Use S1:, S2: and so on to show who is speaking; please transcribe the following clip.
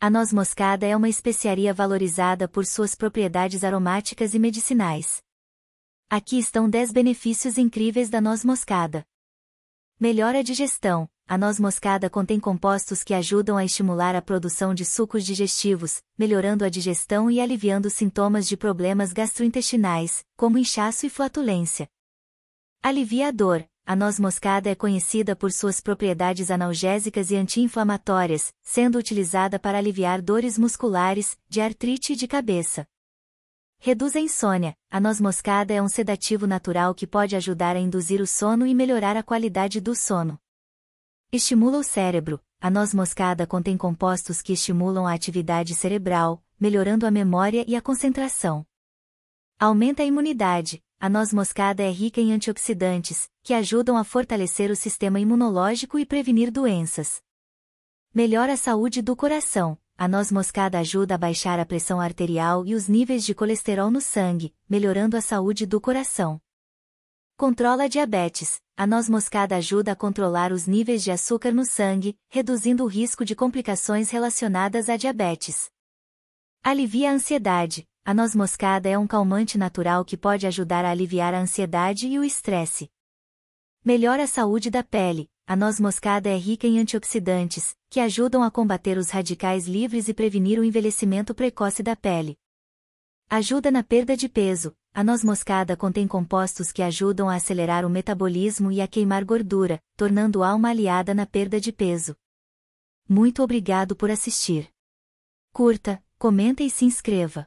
S1: A noz moscada é uma especiaria valorizada por suas propriedades aromáticas e medicinais. Aqui estão 10 benefícios incríveis da noz moscada. Melhora a digestão. A noz moscada contém compostos que ajudam a estimular a produção de sucos digestivos, melhorando a digestão e aliviando sintomas de problemas gastrointestinais, como inchaço e flatulência. Alivia a dor. A noz moscada é conhecida por suas propriedades analgésicas e anti-inflamatórias, sendo utilizada para aliviar dores musculares, de artrite e de cabeça. Reduz a insônia. A noz moscada é um sedativo natural que pode ajudar a induzir o sono e melhorar a qualidade do sono. Estimula o cérebro. A noz moscada contém compostos que estimulam a atividade cerebral, melhorando a memória e a concentração. Aumenta a imunidade. A noz moscada é rica em antioxidantes, que ajudam a fortalecer o sistema imunológico e prevenir doenças. Melhora a saúde do coração. A noz moscada ajuda a baixar a pressão arterial e os níveis de colesterol no sangue, melhorando a saúde do coração. Controla a diabetes. A noz moscada ajuda a controlar os níveis de açúcar no sangue, reduzindo o risco de complicações relacionadas à diabetes. Alivia a ansiedade. A noz moscada é um calmante natural que pode ajudar a aliviar a ansiedade e o estresse. Melhora a saúde da pele. A noz moscada é rica em antioxidantes, que ajudam a combater os radicais livres e prevenir o envelhecimento precoce da pele. Ajuda na perda de peso. A noz moscada contém compostos que ajudam a acelerar o metabolismo e a queimar gordura, tornando-a uma aliada na perda de peso. Muito obrigado por assistir. Curta, comenta e se inscreva.